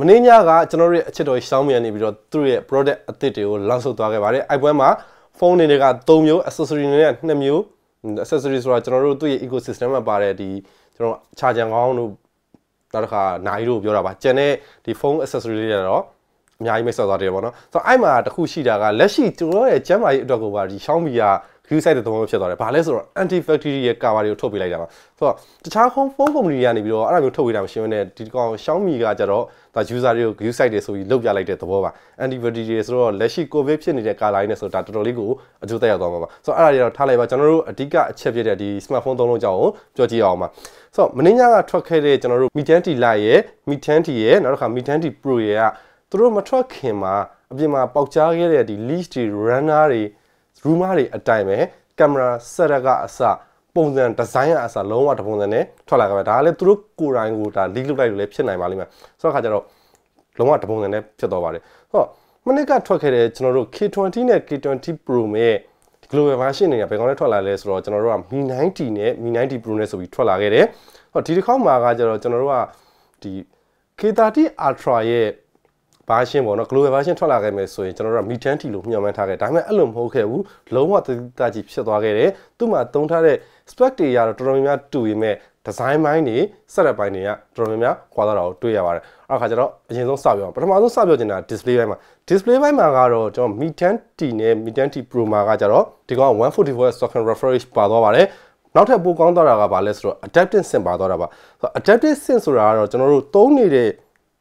မင်းညကကျွန်တော်တို့ရဲ့အချစ်တော်ရှောင်းမြန်နေပြီးတော့သူ့ရဲ့ product အသစ်တွေကို launch လုပ်သွားခဲ့ပါတယ်အိုက်ပွဲမှာဖုန်းတွေက3မျိုး accessory တွေက2မျိုး accessory ဆိုတာကျွန်တော်တို့သူ့ရဲ့ ecosystem မှာပါတဲ့ဒီကျွန်တော် charger ကောင်းတို့နောက်တစ်ခါနိုင်တို့ပြောတာပါကျန်တဲ့ဒီဖုန်း accessory တွေကတော့အများကြီးမိတ်ဆက်သွားတယ်ပေါ့နော်ဆိုတော့အဲ့မှာတခုရှိတာကလက်ရှိကျွန်တော်ရဲ့ကျမ်းမာရေးအတွက်ကိုပါဒီ Xiaomi က glue site တဲ့သဘောမျိုးဖြစ်သွားတယ်ဘာလဲဆိုတော့ anti factory ရဲ့ cover တွေကိုထုတ်ပေးလိုက်တာပါဆိုတော့တခြား home phone company တွေကနေပြီးတော့အဲ့လိုမျိုးထုတ်ပေးတာမရှိဘဲနဲ့ဒီကောင် Xiaomi ကကြတော့ဒါ user တွေကို glue site တွေဆိုပြီးလုပ်ပြလိုက်တဲ့သဘောပါ anti factory တွေဆိုတော့လက်ရှိ covid ဖြစ်နေတဲ့ cover တွေနဲ့ဆိုတော့ဒါတော်တော်လေးကိုအကျိုးသက်ရောက်သွားမှာပါဆိုတော့အဲ့ဒါတွေတော့ထားလိုက်ပါကျွန်တော်တို့အဓိကအချက်ဖြစ်တဲ့ဒီ smartphone သုံးလုံးကြောင်းကိုပြောကြည့်အောင်ပါဆိုတော့မင်းညကထွက်ခဲ့တဲ့ကျွန်တော်တို့ Mi 10T Lite ရဲ့ Mi 10T ရဲ့နောက်တစ်ခါ Mi 10T Pro ရဲ့ကသူတို့မထွက်ခင်မှာအပြင်မှာပေါက်ကြားခဲ့တဲ့ဒီ leash တွေ runner တွေရူမားတွေအတိုင်းပဲကင်မရာဆက်ရကအစပုံစံဒီဇိုင်းကအစလုံးဝတပုံစံနဲ့ထွက်လာကြပဲဒါကလည်းသူတို့ကိုယ်တိုင်ကိုဒါလိလုလိုက်လို့လည်းဖြစ်နိုင်ပါလိမ့်မယ်ဆိုတော့ခါကျတော့လုံးဝတပုံစံနဲ့ဖြစ်တော့ပါတယ်ဟောမနစ်ကထွက်ခဲ့တဲ့ကျွန်တော်တို့ K20 နဲ့ K20 Pro မဲ့ global version တွေကဘယ်ကောင်လဲထွက်လာလဲဆိုတော့ကျွန်တော်တို့က Mi 90နဲ့ Mi 90 Pro နဲ့ဆိုပြီးထွက်လာခဲ့တယ်ဟောဒီတစ်ခေါက်မှာကကျတော့ကျွန်တော်တို့ကဒီ K30 Ultra ရဲ့ version ပေါ့နော် global version ထွက်လာခဲ့မယ်ဆိုရင်ကျွန်တော်တို့က methane တီလို့မျှော်မှန်းထားခဲ့ဒါပေမဲ့အဲ့လိုမဟုတ်ခဲ့ဘူးလုံးဝသတိတကြီးဖြစ်သွားခဲ့တယ်သူ့မှာတုံးထားတဲ့ spec တွေကတော့တော်တော်များများတူပေမဲ့ design ပိုင်းတွေ setup ပိုင်းတွေကတော်တော်များများကွာသွားတာကိုတွေ့ရပါတယ်အဲ့ခါကျတော့အရင်ဆုံးစပြောအောင်ပထမဆုံးစပြောချင်တာ display ပိုင်းမှာ display ပိုင်းမှာကတော့ကျွန်တော် methane t နဲ့ methane t pro မှာကကျတော့ဒီကောင်144 second refresh ပါသွားပါတယ်နောက်ထပ်ပိုကောင်းသွားတာကဘာလဲဆိုတော့ adaptive sync ပါသွားတာပါဆိုတော့ adaptive sync ဆိုတာကတော့ကျွန်တော်တို့သုံးနေတဲ့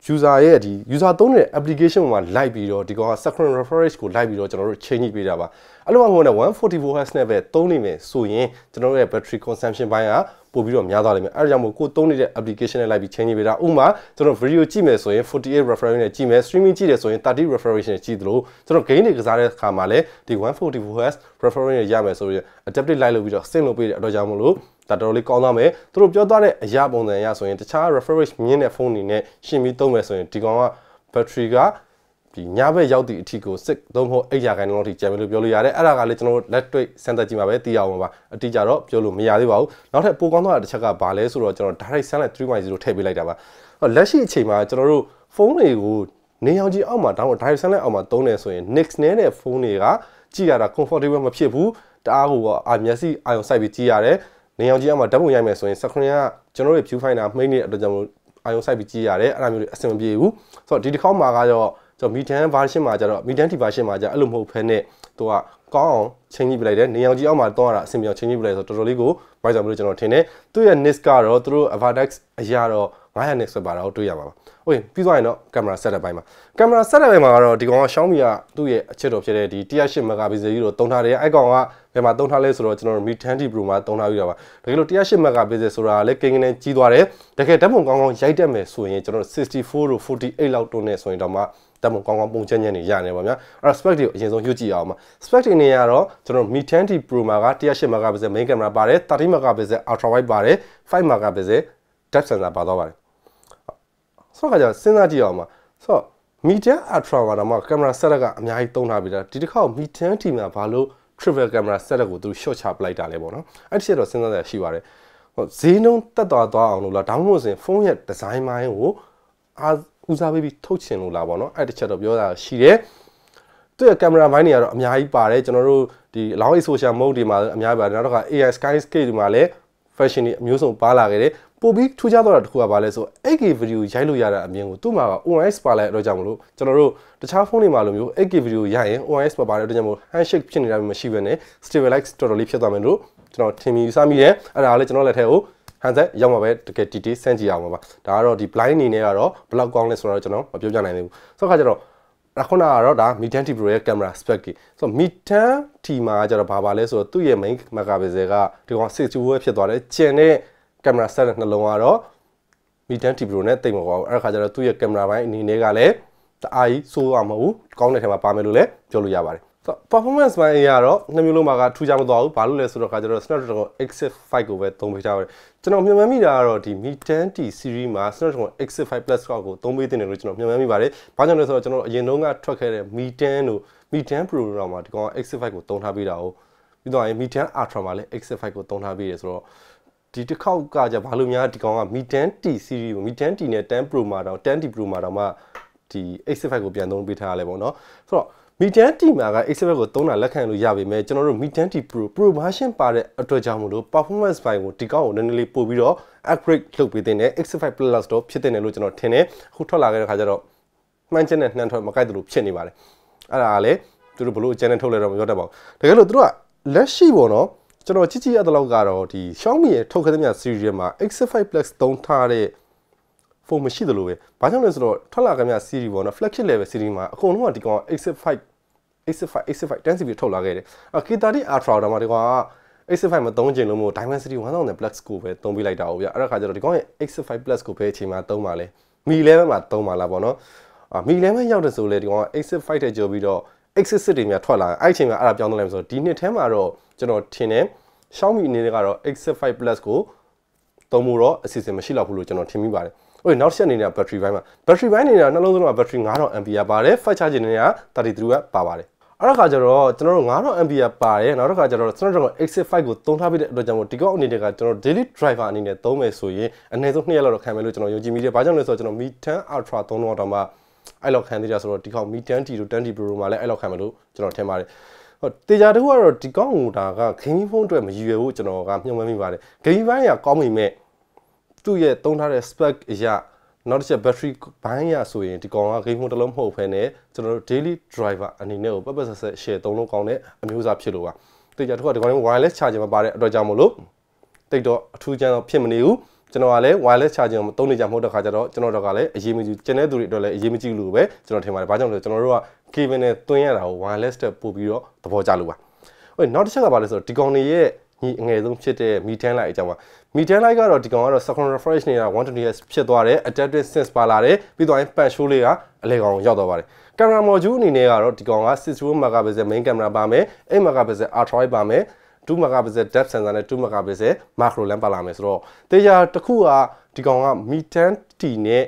user ရဲ့ဒီ user သုံးတဲ့ application မှာလိုက်ပြီးတော့ဒီကောင်က second refresh ကိုလိုက်ပြီးတော့ကျွန်တော်တို့ change ပေးတာပါအဲ့လိုမှငုံတဲ့144 Hz နဲ့ပဲသုံးနေမယ်ဆိုရင်ကျွန်တော်တို့ရဲ့ battery consumption ဘိုင်းကပို့ပြီးတော့များသွားလိမ့်မယ်အဲ့ဒါကြောင့်မို့ကိုသုံးနေတဲ့ application နဲ့လိုက်ပြီး change ပေးတာဥမာကျွန်တော် video ကြည့်မယ်ဆိုရင်48 refresh နဲ့ကြည့်မယ် streaming ကြည့်တယ်ဆိုရင်30 refresh နဲ့ကြည့်သလိုကျွန်တော် game တွေကစားတဲ့အခါမှာလည်းဒီ144 Hz refresh နဲ့ရမယ်ဆိုရင် adaptive light လုပ်ပြီးတော့ sync လုပ်ပေးတဲ့အတွက်ကြောင့်မို့လို့ဒါတော်တော်လေးကောင်းသားမယ်သူတို့ပြောသွားတဲ့အရာပုံစံအရဆိုရင်တခြား refresh မြင့်တဲ့ဖုန်းတွေနဲ့ရှင်ပြီးသုံးမယ်ဆိုရင်ဒီကောင်က battery ကဒီညဘက်ရောက်သည့်အထိကိုစစ်သုံးဖို့အိတ်ရာခိုင်နှုန်းလောက်ထိကျန်ပြီလို့ပြောလို့ရတယ်အဲ့ဒါကလည်းကျွန်တော်တို့လက်တွေ့စမ်းသပ်ကြည့်မှာပဲသိရအောင်ပါအတိအကျတော့ပြောလို့မရသေးပါဘူးနောက်ထပ်ပိုကောင်းသွားတဲ့တစ်ချက်ကဘာလဲဆိုတော့ကျွန်တော် direct sunlight 3.0ထည့်ပေးလိုက်တာပါလက်ရှိအချိန်မှာကျွန်တော်တို့ဖုန်းတွေကိုနေရောင်ခြည်အောက်မှာဒါမှမဟုတ် direct sunlight အောက်မှာသုံးနေဆိုရင် Nix နဲ့တဲ့ဖုန်းတွေကကြည့်ရတာ comfortable မဖြစ်ဘူးတအားကိုအာမျက်စိအာရုံစိုက်ပြီးကြည့်ရတယ်နေရောင်ကြီးအမှဓာတ်ပုံရိုက်မယ်ဆိုရင် screen ကကျွန်တော်တို့ view finder မှိတ်နေတဲ့အတွက်ကြောင့်မို့အာရုံစိုက်ပြီးကြည့်ရတယ်အဲ့ဒါမျိုးတွေအဆင်မပြေဘူးဆိုတော့ဒီတစ်ခေါက်မှာကတော့ကျွန်တော် median version မှာကျတော့ median tea version မှာကျအဲ့လိုမဟုတ်ဖ ೇನೆ သူကကောင်းအောင်ချင်းကြီးပြလိုက်တယ်နေရောင်ကြီးအောက်မှာတော့တာအဆင်ပြေအောင်ချင်းကြီးပြလိုက်ဆိုတော့တော်တော်လေးကို browser မျိုးကျွန်တော်ထင်တယ်သူ့ရဲ့ niche ကတော့သူတို့ avatar အရာတော့900 nits ပါတော့တွေ့ရပါပါ။ဟုတ်ရင်ပြီးသွားရင်တော့ကင်မရာ setup ဘိုင်းမှာကင်မရာ setup ဘိုင်းမှာကတော့ဒီကောင်က Xiaomi ကသူ့ရဲ့အချစ်တော်ဖြစ်တဲ့ဒီ108 megapixel ကြီးတော့တုံးထားတယ်။အဲ့ကောင်ကဘယ်မှာတုံးထားလဲဆိုတော့ကျွန်တော်တို့ Mi 10 Pro မှာတုံးထားပြီးတာပါ။တကယ်လို့108 megapixel ဆိုတာလည်းကိန်းကိန်းကြီးသွားတယ်။တကယ်ဓာတ်ပုံကောင်းကောင်းရိုက်တတ်မယ်ဆိုရင်ကျွန်တော်တို့64လို့48လောက်တွန်းနေဆိုရင်တော့မှဓာတ်ပုံကောင်းကောင်းပုံချက်ညံ့နေရနေပါဗျာအဲ့တော့ spec တွေကိုအရင်ဆုံးညွှန်ကြည့်အောင်ပါ spec တွေနေရတော့ကျွန်တော် Mi 10T Pro မှာက108 megapixel main camera ပါတယ်30 megapixel ultra wide ပါတယ်5 megapixel depth sensor ပါတော့ပါတယ်ဆိုတော့ခါကျစဉ်းစားကြည့်အောင်ပါဆိုတော့ Median Ultra ကတော့မှကင်မရာ setup ကအများကြီးသုံးထားပြီးသားဒီတစ်ခါ Median တီမှာဘာလို့ triple camera setup ကိုသူ short ချပလိုက်တာလဲပေါ့နော်အဲ့ဒီချက်တော့စဉ်းစားရရှိပါတယ်ဟိုဈေးနှုန်းတက်သွားသွားအောင်လို့လားဒါမှမဟုတ်ဆိုရင်ဖုန်းရဲ့ design မိုင်းကိုအားဦးစားပေးပြီးထုတ်ချင်လို့လားပေါ့နော်အဲ့ဒီချက်တော့ပြောတာရှိတယ်သူ့ရဲ့ကင်မရာမိုင်းတွေကတော့အများကြီးပါတယ်ကျွန်တော်တို့ဒီ long social mode တွေမှာအများကြီးပါတယ်နောက်တစ်ခါ AI skyscape တွေမှာလည်း fashion တွေအမျိုးစုံပါလာခဲ့တယ်ပို့ပြီးထူးခြားတော့တာတစ်ခုကဘာလဲဆို 8K ဗီဒီယိုရိုက်လို့ရတာအမြင်ကိုသူ့မှာက OS ပါလိုက်တော့ကြောင့်မလို့ကျွန်တော်တို့တခြားဖုန်းတွေမှာလိုမျိုး 8K ဗီဒီယိုရိုက်ရင် OS ပါပါတဲ့အတွက်ကြောင့်မို့ handshake ဖြစ်နေတာမျိုးမရှိဘဲနဲ့ stabilize တော်တော်လေးဖြစ်သွားမယ်လို့ကျွန်တော်ထင်မြင်ယူဆမိတယ်အဲ့ဒါလည်းကျွန်တော်လက်ထက်ကိုဟန်ဆက်ရောက်မှာပဲတကယ်တီတီစမ်းကြည့်အောင်ပါဒါကတော့ဒီ blind အနေနဲ့ကတော့ဘလောက်ကောင်းလဲဆိုတော့ကျွန်တော်မပြောပြနိုင်သေးဘူးဆိုတော့ခါကျတော့အခုနကတော့ဒါ Mid-10 T Pro ရဲ့ camera spec ကြီးဆိုတော့ Mid-10 T မှာကျတော့ဘာပါလဲဆိုတော့သူ့ရဲ့ main megapixel ကဒီကောင်6 2ပဲဖြစ်သွားတယ်ကျန်တဲ့ကင်မရာဆက်တဲ့နှလုံးကတော့ Medium T Pro နဲ့တိတ်မကွာဘူးအဲ့ဒါခါကျတော့သူ့ရဲ့ကင်မရာပိုင်းအနေနဲ့ကလည်းတအားကြီးစိုးရမဟုတ်ဘူးကောင်းတဲ့ထဲမှာပါမယ်လို့လည်းပြောလို့ရပါတယ် performance ပိုင်းအရာတော့နှစ်မျိုးလုံးမှာကထူးခြားမသွားဘူးဘာလို့လဲဆိုတော့ခါကျတော့ Snapdragon X5 ကိုပဲသုံးပေးထားရတယ်ကျွန်တော်မျှော်မှန်းမိတာကတော့ဒီ Mi 10T series မှာ Snapdragon X5 Plus ကိုသုံးပေးတင်တယ်လို့ကျွန်တော်မျှော်မှန်းမိပါတယ်ဘာကြောင့်လဲဆိုတော့ကျွန်တော်အရင်တုန်းကထွက်ခဲ့တဲ့ Mi 10တို့ Mi 10 Pro တို့မှာဒီကောင် X5 ကိုသုံးထားပေးတာ哦ပြီးတော့ Mi 10 Ultra မှာလည်း X5 ကိုသုံးထားပေးတယ်ဆိုတော့ဒီတစ်ခေါက်ကじゃဘာလို့များဒီကောင်က Mi 10T series ကို Mi 10T နဲ့10 Pro မှာတော့ 10T Pro မှာတော့မှဒီ X5 ကိုပြန်သုံးပေးထားရလဲပေါ့เนาะဆိုတော့ Mi 10T မှာက X5 ကိုသုံးတာလက်ခံလို့ရပေမဲ့ကျွန်တော်တို့ Mi 10T Pro Pro version ပါတဲ့အတွက်ကြောင့်မလို့ performance ပိုင်းကိုဒီကောင်ကိုနည်းနည်းလေးပို့ပြီးတော့ upgrade လုပ်ပေးတဲ့ X5 Plus တော့ဖြစ်တဲ့လို့ကျွန်တော်ထင်တယ်အခုထွက်လာခဲ့တဲ့ခါကျတော့မှန်းချက်နဲ့နှမ်းထွက်မကိုက်သလိုဖြစ်နေပါတယ်အဲ့ဒါကလည်းသူတို့ဘလို့ channel ထုတ်လဲတော့မပြောတတ်ပါဘူးတကယ်လို့သူတို့ကလက်ရှိပေါ့နော်ကျွန်တော်ကြည့်ကြည့်ရတဲ့လောက်ကတော့ဒီ Xiaomi ရဲ့ထုတ်ခဲ့တဲ့မြ series မှာ X5 Plus သုံးထားတဲ့ဖုန်းမရှိသလိုပဲဘာကြောင့်လဲဆိုတော့ထွက်လာခဲ့မြ series ပေါ့နော် flagship level series မှာအကုန်လုံးကဒီကောင် X5 X5 X5 10cb ထုတ်လာခဲ့တယ်အ K30 Ultra တော့မှဒီကောင်က X5 မသုံးချင်လို့မို့ Dimensity 1000 Plus ကိုပဲသုံးပြလိုက်တာဟုတ်ဗျအဲ့ဒါခါကျတော့ဒီကောင်ရဲ့ X5 Plus ကိုပဲအချိန်မှသုံးပါလဲမီလဲမှာသုံးပါလားပေါ့နော်အာမီလဲမှာရောက်တယ်ဆိုလဲဒီကောင်က X5 တဲ့ကြော်ပြီးတော့ exit စစ်တွေများထွက်လာအဲ့အချိန်ကအဲ့ဒါပြောင်းသွားလိုက်မှာဆိုတော့ဒီနှစ်ထဲမှာတော့ကျွန်တော်ထင်တယ် Xiaomi အနေနဲ့ကတော့ exit 5 plus ကိုသုံးဖို့တော့အစီအစဉ်မရှိတော့ဘူးလို့ကျွန်တော်ထင်မိပါတယ်ဟိုနောက်တစ်ချက်အနေနဲ့ battery ဘိုင်းမှာ battery ဘိုင်းအနေနဲ့နှလုံးသွင်းမှာ battery 9000 ampere ပါတယ် fast charging အနေနဲ့32ကပါပါတယ်အဲ့ဒါကကြတော့ကျွန်တော်တို့9000 ampere ပါတယ်နောက်တစ်ခါကျတော့ကျွန်တော်တို့ exit 5ကိုသုံးထားပြီးတဲ့အတွက်ကြောင့်ဒီကောက်အနေနဲ့ကကျွန်တော် daily driver အနေနဲ့သုံးမယ်ဆိုရင်အနည်းဆုံး2ရက်လောက်တော့ခံမယ်လို့ကျွန်တော်ယုံကြည်မိတယ်။ဘာကြောင့်လဲဆိုတော့ကျွန်တော် Mi 10 Ultra သုံးတော့တော့မှအဲ့လောက်ခံသေးတာဆိုတော့ဒီကောင် Mi 10T တို့ 10T Pro မှာလည်းအဲ့လောက်ခံမလို့ကျွန်တော်ထင်ပါတယ်ဟုတ်တေချာတို့ကတော့ဒီကောင်ဟိုဒါကဂိမ်းဖုန်းအတွက်မရည်ရွယ်ဘူးကျွန်တော်ကမျှော်မှန်းမိပါတယ်ဂိမ်းပိုင်းကကောင်းပေမဲ့သူ့ရဲ့သုံးထားတဲ့ spec အရာနောက်တစ်ချက် battery ဘိုင်းရဆိုရင်ဒီကောင်က game mode တစ်လုံးမဟုတ်ဘဲနဲ့ကျွန်တော်တို့ daily driver အနေနဲ့ကိုပတ်ပတ်ဆက်ဆက် share သုံးလုံးကောင်းတဲ့အမျိုးအစားဖြစ်လို့ပါတိတ်ကြတစ်ခုကဒီကောင်လေး wireless charger မပါတဲ့အတွက်ကြောင့်မလို့တိတ်တော့အထူးကျန်တော့ဖြစ်မနေဘူးကျွန်တော်ကလည်း wireless charging ကိုသုံးနေကြမဟုတ်တဲ့ခါကျတော့ကျွန်တော်တို့ကလည်းအရေးမကြီးကျန်တဲ့သူတွေအတွက်လည်းအရေးမကြီးလို့ပဲကျွန်တော်ထင်ပါတယ်။ဘာကြောင့်လဲဆိုတော့ကျွန်တော်တို့က cable နဲ့တွင်းရတာကို wireless တက်ပို့ပြီးတော့သဘောကျလို့ပါ။ဟိုနောက်တစ်ချက်ကဘာလဲဆိုတော့ဒီကောင်တွေရဲ့ညီအငယ်ဆုံးဖြစ်တဲ့ methane light အကြောင်းပါ methane light ကတော့ဒီကောင်ကတော့ second refresh နေတာ 120Hz ဖြစ်သွားတယ် adaptive sense ပါလာတယ်ပြီးတော့ pan show လေးကအလဲကောင်ရောက်သွားပါတယ်ကင်မရာ module အနေနဲ့ကတော့ဒီကောင်က6 megapixel main camera ပါမယ်8 megapixel ultra wide ပါမယ်2 megapixel depth sensor နဲ့2 megapixel macro lens ပါလာမယ်ဆိုတော့တေချာတစ်ခုကဒီကောင်က Mi 10T နဲ့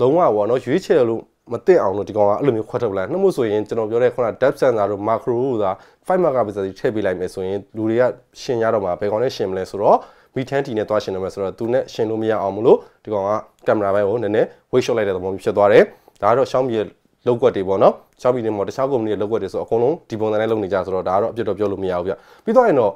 လုံးဝပေါ့နော်ရွေးချယ်လို့မသိအောင်လို့ဒီကောင်ကအဲ့လိုမျိုးခွက်ထုတ်လိုက်နှမို့ဆိုရင်ကျွန်တော်ပြောတဲ့ခုန depth sensor တို့ macro တို့သာ5 megapixel ကြီးထည့်ပေးလိုက်မယ်ဆိုရင်လူတွေကရှင်ရတော့မှာဘယ်ကောင်နဲ့ရှင်မလဲဆိုတော့ Mi 10T နဲ့သွားရှင်တော့မှာဆိုတော့သူနဲ့ရှင်လို့မရအောင်မလို့ဒီကောင်ကကင်မရာဘက်ကိုနည်းနည်း weight shot လိုက်တဲ့သဘောမျိုးဖြစ်သွားတယ်ဒါကတော့ Xiaomi ရဲ့လောက်ွက်တွေပေါ့နော်ရှောက်ပြီးနေမှာတခြားကုမ္ပဏီတွေလောက်ွက်တွေဆိုအကုန်လုံးဒီပုံစံနဲ့လုပ်နေကြဆိုတော့ဒါကတော့အပြစ်တော့ပြောလို့မရဘူးဗျပြီးတော့ရင်တော့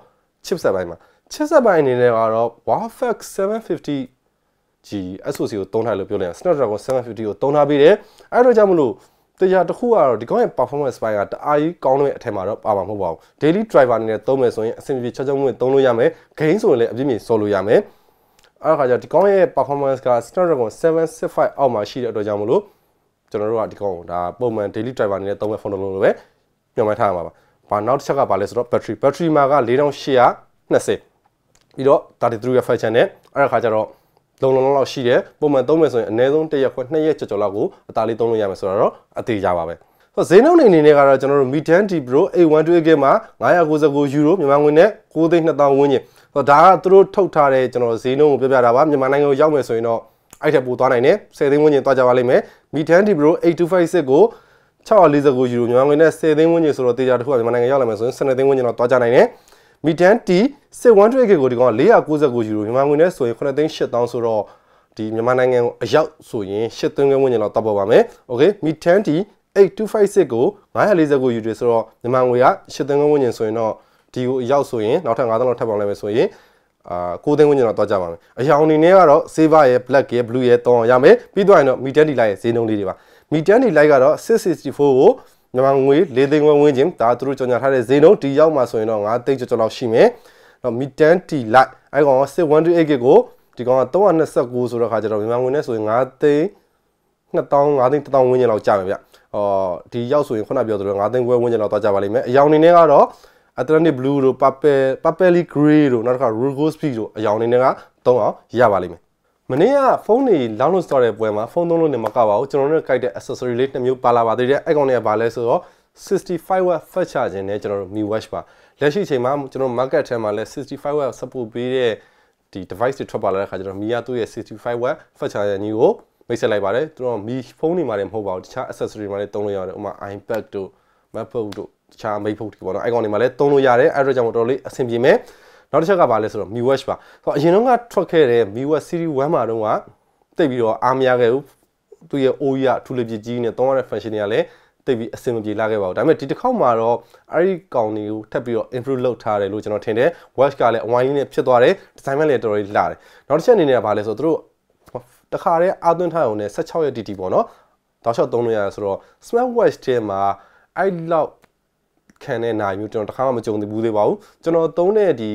chipset ပိုင်းမှာ chipset ပိုင်းအနေနဲ့ကတော့ WaFX 750G SoC ကိုသုံးထားလို့ပြောလိုက်ရင် Snapdragon 750ကိုသုံးထားပြီးတယ်အဲ့တော့ကြောင့်မလို့တရားတစ်ခုကတော့ဒီကောင်ရဲ့ performance ပိုင်းကတအားကြီးကောင်းတဲ့အထက်မှာတော့ပါမှာမဟုတ်ပါဘူး daily driver အနေနဲ့သုံးမယ်ဆိုရင်အဆင်ပြေချောချောမွေ့သုံးလို့ရမယ် gain ဆိုရင်လည်းအပြည့်အမြင်စော်လို့ရမယ်အဲ့ဒါခါကျဒီကောင်ရဲ့ performance က Snapdragon 765အောက်မှာရှိတဲ့အတွက်ကြောင့်မလို့ကျွန်တော်တို့ကဒီကောင်ဒါပုံမှန် daily driver အနေနဲ့သုံးမဲ့ဖုန်းလုံးလိုပဲညွှန်မှန်းထားရမှာပါ။ဘာနောက်တစ်ချက်ကပါလဲဆိုတော့ battery battery မှာက4820ပြီးတော့33 refer channel နဲ့အဲ့ဒါခါကျတော့လုံလုံလောက်ရှိတယ်ပုံမှန်သုံးမယ်ဆိုရင်အနည်းဆုံးတစ်ရက်ခွဲနှစ်ရက်ကျော်ကျော်လောက်ကိုအသားလေးသုံးလို့ရမယ်ဆိုတော့အသေးရပါပဲဆိုဈေးနှုန်းအနေနဲ့ကတော့ကျွန်တော်တို့ Midan D Pro A128G မှာ999ယူရိုမြန်မာငွေနဲ့9200ဝန်းကျင်ဆိုဒါကသူတို့ထုတ်ထားတဲ့ကျွန်တော်ဈေးနှုန်းကိုပြပြတာပါမြန်မာနိုင်ငံကိုရောက်မယ်ဆိုရင်တော့အဲ့ထက်ပိုသွားနိုင်တယ်10သိန်းဝန်းကျင်သွားကြပါလိမ့်မယ်မီထန်ဒီဘရို8256ကို649ယူရိုမြန်မာငွေနဲ့10သိန်းဝန်းကျင်ဆိုတော့တေချာတစ်ခုကမြန်မာနိုင်ငံရောက်လာမယ်ဆိုရင်12သိန်းဝန်းကျင်တော့တွားကြနိုင်တယ်မီတန်တီ618ကိုဒီကောင်499ယူရိုမြန်မာငွေနဲ့ဆိုရင်9သိန်း8000ဆိုတော့ဒီမြန်မာနိုင်ငံကိုအရောက်ဆိုရင်8သိန်းခွဲဝန်းကျင်တော့တောက်ပေါ်ပါမယ်။ Okay မီတန်တီ8256ကို949ယူရိုဆိုတော့မြန်မာငွေက8သိန်းခွဲဝန်းကျင်ဆိုရင်တော့ဒီကိုအရောက်ဆိုရင်နောက်ထပ်5000လောက်ထပ်ပေါင်းလိုက်မယ်ဆိုရင်အာကိုသိန်းဝင်းကျွန်တော်တော့ကြပါမယ်အရောင်အနေနဲ့ကတော့ silver ရဲ့ black ရဲ့ blue ရဲ့တောင်းရမယ်ပြီးတော့ရင်တော့ medium light ရဲ့ဈေးနှုန်းလေးတွေပါ medium light ကတော့664ကိုမြန်မာငွေ၄သိန်းဝန်းဝန်းကျင်ဒါသူတို့ကြော်ညာထားတဲ့ဈေးနှုန်းဒီရောက်မှာဆိုရင်တော့9သိန်းကျော်ကျော်လောက်ရှိမယ်တော့ medium light အဲကောင်က6128ကိုဒီကောင်က329ဆိုတော့ခါကျတော့မြန်မာငွေနဲ့ဆိုရင်9သိန်း2000 5သိန်း1000ဝန်းကျင်လောက်ကျမယ်ဗျ။အော်ဒီရောက်ဆိုရင်ခုနပြောသလို9သိန်းဝန်းကျင်လောက်သွားကြပါလိမ့်မယ်။အရောင်အနေနဲ့ကတော့ Atlantic Blue တို့ Purple Purpley Grey တို့နောက်တစ်ခါ Rose Peach တို့အရောင်နေတွေကသုံးအောင်ရပါလိမ့်မယ်မနေ့ကဖုန်းတွေလောင်းလို့စတော့တဲ့ပွဲမှာဖုန်းသုံးလို့နေမကပါဘူးကျွန်တော်တို့ကြိုက်တဲ့ accessory လေးနှစ်မျိုးပါလာပါသေးတယ်အဲ့ကောင်တွေကဘာလဲဆိုတော့65 watt fast charging နဲ့ကျွန်တော်တို့ Mi Watch ပါလက်ရှိအချိန်မှာကျွန်တော် market ထဲမှာလဲ65 watt support ပေးတဲ့ဒီ device တွေထွက်ပါလာတဲ့အခါကျတော့ Mi ကသူ့ရဲ့65 watt fast charger ကြီးကိုမိတ်ဆက်လိုက်ပါတယ်သူတို့ Mi ဖုန်းတွေမှာလည်းမဟုတ်ပါဘူးတခြား accessory တွေမှာလည်းသုံးလို့ရတယ်ဥပမာ iPad တို့ MacBook တို့တခြား main board တွေပေါ့နော် icon တွေမှာလည်းသုံးလို့ရတယ်အဲ့ဒါကြောင့်တော်တော်လေးအဆင်ပြေမယ်နောက်တစ်ချက်ကဘာလဲဆိုတော့ MiWatch ပါဆိုတော့အရင်တုန်းကထွက်ခဲ့တဲ့ MiWatch Series 1မှာတုန်းကတိတ်ပြီးတော့အားမရခဲ့ဘူးသူရဲ့ OE ကအထူးလေးပြကြီးနဲ့သုံးရတဲ့ function တွေကလည်းတိတ်ပြီးအဆင်မပြေလာခဲ့ပါဘူးဒါပေမဲ့ဒီတစ်ခေါက်မှာတော့အဲ့ဒီကောင်တွေကိုထပ်ပြီးတော့ improve လုပ်ထားတယ်လို့ကျွန်တော်ထင်တယ် watch ကလည်းအဝိုင်းလေးနဲ့ဖြစ်သွားတယ်ဒီဇိုင်းမလည်းတော်တော်လေးလာတယ်နောက်တစ်ချက်အနေနဲ့ကဘာလဲဆိုတော့သူတို့တခါတည်းအာသွင်းထားရုံနဲ့16ရက် DT ပေါ့နော်တောက်လျှောက်သုံးလို့ရတယ်ဆိုတော့ smart watch ထဲမှာအဲ့လောက်ခံတဲ့နိုင်မျိုးကျွန်တော်တခါမှမကြုံသေးဘူးသေးပါဘူးကျွန်တော်သုံးတဲ့ဒီ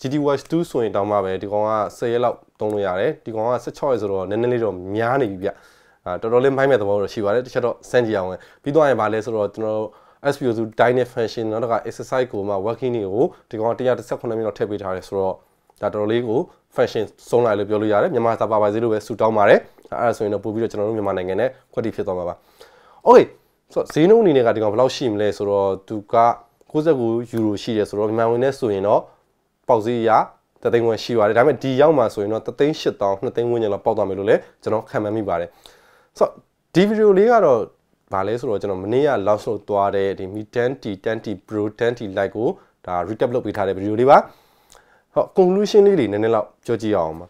GT Watch 2ဆိုရင်တောင်းမှပဲဒီကောင်က10ရက်လောက်သုံးလို့ရတယ်ဒီကောင်က16ရက်ဆိုတော့နည်းနည်းလေးတော့များနေပြီဗျအာတော်တော်လေးမိုက်မဲ့သဘောတော့ရှိပါတယ်တစ်ချက်တော့စမ်းကြည့်အောင်ပြီးတော့ရင်ဗာလဲဆိုတော့ကျွန်တော် SPO2 dynamic function နောက်တစ်ခါ exercise ကိုမှ working တွေကိုဒီကောင်118မိနစ်လောက်ထည့်ပေးထားတယ်ဆိုတော့ဒါတော်တော်လေးကို fashion ဆုံးလိုက်လို့ပြောလို့ရတယ်မြန်မာစာပါပါစေလို့ပဲဆူတောင်းပါတယ်အဲ့ဒါဆိုရင်တော့ပို့ပြီးတော့ကျွန်တော်တို့မြန်မာနိုင်ငံနဲ့ခွက်တီဖြစ်သွားမှာပါ Okay ဆိုတော့ဈေးနှုန်းအနေနဲ့ကဒီကောင်ဘယ်လောက်ရှိမလဲဆိုတော့သူက69ယူရိုရှိတယ်ဆိုတော့မြန်မာဝင်နဲ့ဆိုရင်တော့ပေါက်ဈေးရတသိန်းဝင်ရှိပါတယ်ဒါပေမဲ့ဒီရောက်မှာဆိုရင်တော့တသိန်း8000 2သိန်းဝင်ကျင်လောက်ပေါက်သွားမယ်လို့လည်းကျွန်တော်ခံမှန်းမိပါတယ်ဆိုတော့ဒီဗီဒီယိုလေးကတော့ဗာလဲဆိုတော့ကျွန်တော်မနေ့က launch လုပ်သွားတဲ့ဒီ Mi 10T 10T Pro 10T Lite ကိုဒါ recap လုပ်ပေးထားတဲ့ဗီဒီယိုလေးပါဟုတ် conclusion လေးတွေနည်းနည်းလောက်ပြောကြည့်အောင်ပါ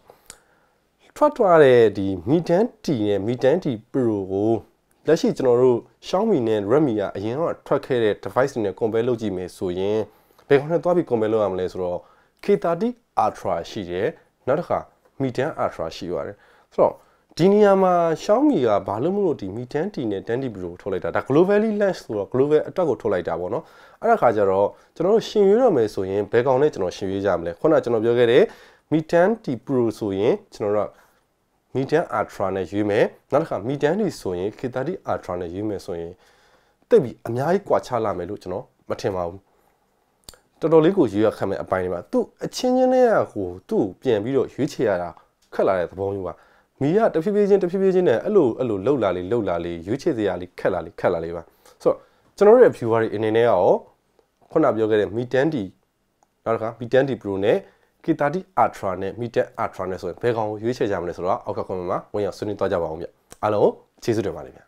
ထွက်သွားတဲ့ဒီ Mi 10T နဲ့ Mi 10T Pro ကိုလက်ရှိကျွန်တော်တို့ Xiaomi နဲ့ Redmi ကအရင်ကထွက်ခဲ့တဲ့ device တွေနဲ့ compare လုပ်ကြည့်မယ်ဆိုရင်ဘယ်ကောင်နဲ့သွားပြီး compare လုပ်ရမလဲဆိုတော့ K30 Ultra ရှိတယ်နောက်တစ်ခါ Mi 10 Ultra ရှိပါတယ်ဆိုတော့ဒီနေရာမှာ Xiaomi ကဘာလို့မလို့ဒီ Mi 10T နဲ့ 10T Pro ထုတ်လိုက်တာဒါ globally launch ဆိုတော့ global အတွက်ကိုထုတ်လိုက်တာပေါ့နော်အဲ့ဒါခါကျတော့ကျွန်တော်တို့ရှင်ရွေးရမယ်ဆိုရင်ဘယ်ကောင်နဲ့ကျွန်တော်ရှင်ရွေးကြမလဲခုနကကျွန်တော်ပြောခဲ့တဲ့ Mi 10T Pro ဆိုရင်ကျွန်တော်တို့ medium ultra နဲ့ရွေးမယ်နောက်တစ်ခါ medium တွေဆိုရင် K30 ultra နဲ့ရွေးမယ်ဆိုရင်တိတ်ပြီးအများကြီးကွာခြားလာမယ်လို့ကျွန်တော်မထင်ပါဘူးတော်တော်လေးကိုရွေးရခံမဲ့အပိုင်းတွေမှာသူအချင်းချင်းနဲ့ဟိုသူ့ပြန်ပြီးတော့ရွေးချယ်ရတာခက်လာတဲ့သဘောမျိုးပါမိကတဖြည်းဖြည်းချင်းတဖြည်းဖြည်းချင်းနဲ့အဲ့လိုအဲ့လိုလှုပ်လာလေလှုပ်လာလေရွေးချယ်စရာလေးခက်လာလေခက်လာလေပါဆိုတော့ကျွန်တော်တို့ရဲ့ viewer တွေအနေနဲ့ရောခုနပြောခဲ့တဲ့ Mi 10D နောက်တစ်ခါ Mi 10D Pro နဲ့ K30 Ultra နဲ့ Mitek Ultra နဲ့ဆိုရင်ဘယ်ကောင်ကိုရွေးချယ်ကြမလဲဆိုတော့အောက်က comment မှာဝင်ရောက်ဆွေးနွေးသွားကြပါအောင်ဗျအားလုံးကိုကျေးဇူးတင်ပါတယ်ဗျ